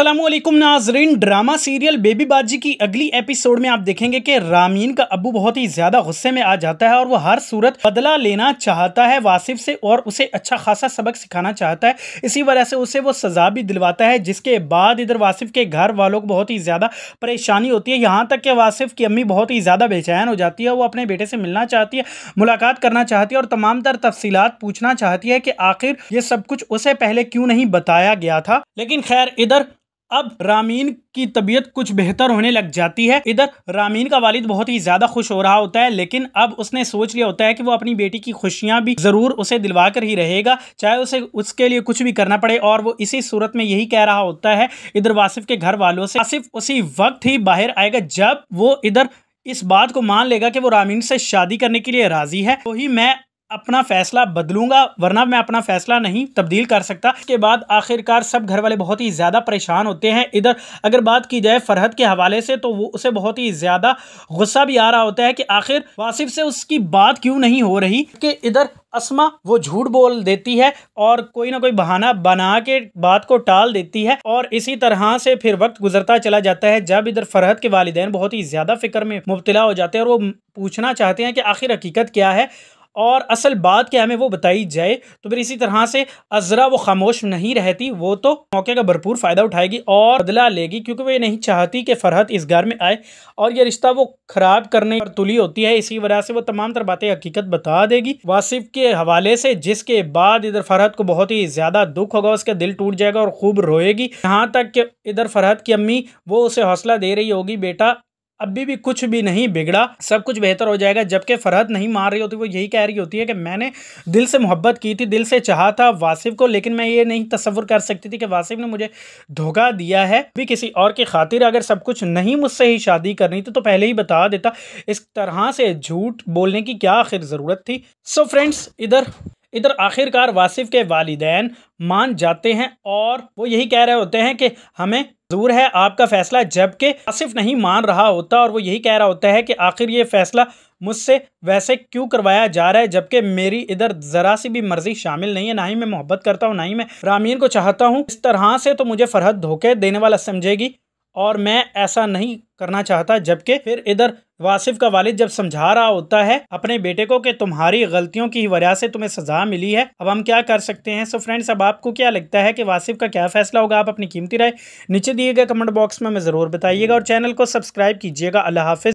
असलम नाजरीन drama serial baby बाजी की अगली एपिसोड में आप देखेंगे कि रामीन का अबू बहुत ही ज़्यादा गुस्से में आ जाता है और वो हर सूरत बदला लेना चाहता है वासिफ से और उसे अच्छा खासा सबक सिखाना चाहता है इसी वजह से उसे वो सज़ा भी दिलवाता है जिसके बाद इधर वासिफ के घर वालों को बहुत ही ज़्यादा परेशानी होती है यहाँ तक कि वासिफ की अम्मी बहुत ही ज़्यादा बेचैन हो जाती है वो अपने बेटे से मिलना चाहती है मुलाकात करना चाहती है और तमाम तर तफसीत पूछना चाहती है कि आखिर ये सब कुछ उसे पहले क्यों नहीं बताया गया था लेकिन खैर इधर अब रामीन की तबीयत कुछ बेहतर होने लग जाती है इधर रामीन का वालिद बहुत ही ज़्यादा खुश हो रहा होता है लेकिन अब उसने सोच लिया होता है कि वो अपनी बेटी की खुशियाँ भी ज़रूर उसे दिलवा कर ही रहेगा चाहे उसे उसके लिए कुछ भी करना पड़े और वो इसी सूरत में यही कह रहा होता है इधर वासिफ के घर वालों से वासिफ उसी वक्त ही बाहर आएगा जब वो इधर इस बात को मान लेगा कि वो रामीन से शादी करने के लिए राज़ी है वही तो मैं अपना फैसला बदलूंगा वरना मैं अपना फैसला नहीं तब्दील कर सकता इसके बाद आखिरकार सब घर वाले बहुत ही ज़्यादा परेशान होते हैं इधर अगर बात की जाए फरहत के हवाले से तो वो उसे बहुत ही ज़्यादा गुस्सा भी आ रहा होता है कि आखिर वासिफ से उसकी बात क्यों नहीं हो रही कि इधर असमा वो झूठ बोल देती है और कोई ना कोई बहाना बना के बात को टाल देती है और इसी तरह से फिर वक्त गुजरता चला जाता है जब इधर फरहत के वालदेन बहुत ही ज़्यादा फिक्र में मुबतला हो जाते हैं और वो पूछना चाहते हैं कि आखिर हकीकत क्या है और असल बात क्या हमें वो बताई जाए तो फिर इसी तरह से अजरा वो खामोश नहीं रहती वो तो मौके का भरपूर फ़ायदा उठाएगी और बदला लेगी क्योंकि वो ये नहीं चाहती कि फरहत इस घर में आए और यह रिश्ता वो ख़राब करने पर तुली होती है इसी वजह से वो तमाम तर बातें हकीकत बता देगी वासिफ के हवाले से जिसके बाद इधर फरहत को बहुत ही ज़्यादा दुख होगा उसका दिल टूट जाएगा और खूब रोएगी यहाँ तक कि इधर फरहत की अम्मी वो उसे हौसला दे रही होगी बेटा अभी भी कुछ भी नहीं बिगड़ा सब कुछ बेहतर हो जाएगा जबकि फरहत नहीं मार रही होती वो यही कह रही होती है कि मैंने दिल से मोहब्बत की थी दिल से चाहा था वासिफ को लेकिन मैं ये नहीं तस्वुर कर सकती थी कि वासिफ ने मुझे धोखा दिया है भी किसी और की खातिर अगर सब कुछ नहीं मुझसे ही शादी करनी थी तो पहले ही बता देता इस तरह से झूठ बोलने की क्या आखिर ज़रूरत थी सो फ्रेंड्स इधर इधर आखिरकार वासिफ के वालदेन मान जाते हैं और वो यही कह रहे होते हैं कि हमें जरूर है आपका फैसला जबकि आसिफ नहीं मान रहा होता और वो यही कह रहा होता है कि आखिर ये फैसला मुझसे वैसे क्यों करवाया जा रहा है जबकि मेरी इधर ज़रा सी भी मर्ज़ी शामिल नहीं है ना ही मैं मोहब्बत करता हूँ ना ही मैं रामीन को चाहता हूँ इस तरह से तो मुझे फरहद धोखे देने वाला समझेगी और मैं ऐसा नहीं करना चाहता जबकि फिर इधर वासिफ का वालिद जब समझा रहा होता है अपने बेटे को कि तुम्हारी गलतियों की वजह से तुम्हें सजा मिली है अब हम क्या कर सकते हैं सो फ्रेंड्स अब आपको क्या लगता है कि वासिफ का क्या फैसला होगा आप अपनी कीमती राय नीचे दिए गए कमेंट बॉक्स में हमें ज़रूर बताइएगा और चैनल को सब्सक्राइब कीजिएगा अल्लाह हाफिज़